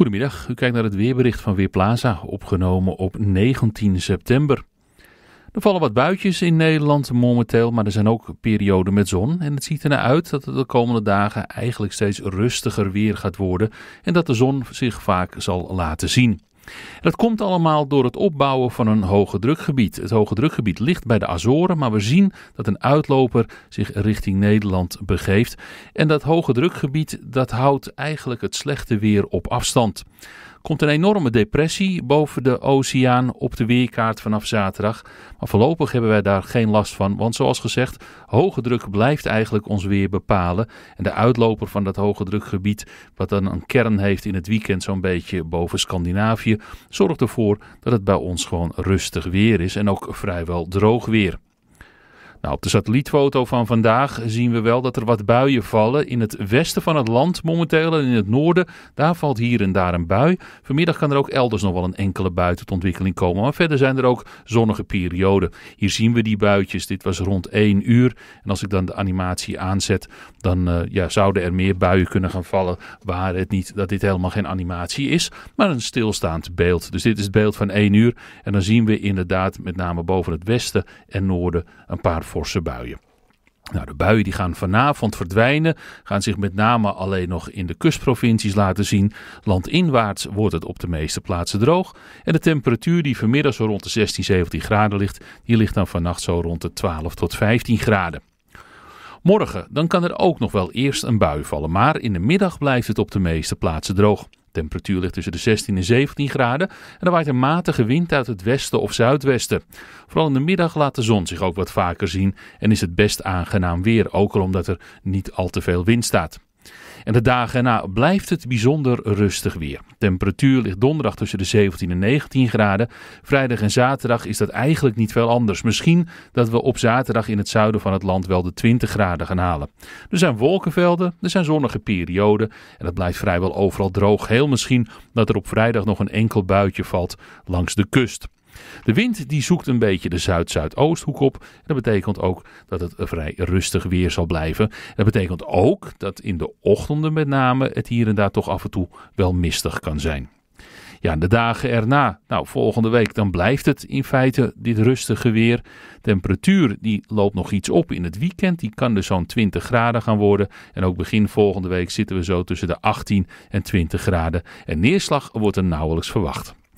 Goedemiddag, u kijkt naar het weerbericht van Weerplaza, opgenomen op 19 september. Er vallen wat buitjes in Nederland momenteel, maar er zijn ook perioden met zon. En het ziet ernaar uit dat het de komende dagen eigenlijk steeds rustiger weer gaat worden en dat de zon zich vaak zal laten zien. Dat komt allemaal door het opbouwen van een hoge drukgebied. Het hoge drukgebied ligt bij de Azoren, maar we zien dat een uitloper zich richting Nederland begeeft. En dat hoge drukgebied dat houdt eigenlijk het slechte weer op afstand komt een enorme depressie boven de oceaan op de weerkaart vanaf zaterdag. Maar voorlopig hebben wij daar geen last van, want zoals gezegd, hoge druk blijft eigenlijk ons weer bepalen. En de uitloper van dat hoge drukgebied, wat dan een kern heeft in het weekend zo'n beetje boven Scandinavië, zorgt ervoor dat het bij ons gewoon rustig weer is en ook vrijwel droog weer. Nou, op de satellietfoto van vandaag zien we wel dat er wat buien vallen. In het westen van het land momenteel en in het noorden, daar valt hier en daar een bui. Vanmiddag kan er ook elders nog wel een enkele bui tot ontwikkeling komen. Maar verder zijn er ook zonnige perioden. Hier zien we die buitjes. Dit was rond 1 uur. En als ik dan de animatie aanzet, dan eh, ja, zouden er meer buien kunnen gaan vallen. Waar het niet dat dit helemaal geen animatie is, maar een stilstaand beeld. Dus dit is het beeld van 1 uur. En dan zien we inderdaad met name boven het westen en noorden een paar forse buien. Nou, de buien die gaan vanavond verdwijnen, gaan zich met name alleen nog in de kustprovincies laten zien. Landinwaarts wordt het op de meeste plaatsen droog. En de temperatuur die vanmiddag zo rond de 16, 17 graden ligt, die ligt dan vannacht zo rond de 12 tot 15 graden. Morgen, dan kan er ook nog wel eerst een bui vallen, maar in de middag blijft het op de meeste plaatsen droog. De temperatuur ligt tussen de 16 en 17 graden en er waait een matige wind uit het westen of zuidwesten. Vooral in de middag laat de zon zich ook wat vaker zien en is het best aangenaam weer, ook al omdat er niet al te veel wind staat. En de dagen erna blijft het bijzonder rustig weer. Temperatuur ligt donderdag tussen de 17 en 19 graden. Vrijdag en zaterdag is dat eigenlijk niet veel anders. Misschien dat we op zaterdag in het zuiden van het land wel de 20 graden gaan halen. Er zijn wolkenvelden, er zijn zonnige perioden en het blijft vrijwel overal droog. Heel misschien dat er op vrijdag nog een enkel buitje valt langs de kust. De wind die zoekt een beetje de zuid-zuidoosthoek op. Dat betekent ook dat het vrij rustig weer zal blijven. Dat betekent ook dat in de ochtenden met name het hier en daar toch af en toe wel mistig kan zijn. Ja, de dagen erna, nou volgende week, dan blijft het in feite dit rustige weer. Temperatuur die loopt nog iets op in het weekend. Die kan dus zo'n 20 graden gaan worden. En ook begin volgende week zitten we zo tussen de 18 en 20 graden. En neerslag wordt er nauwelijks verwacht.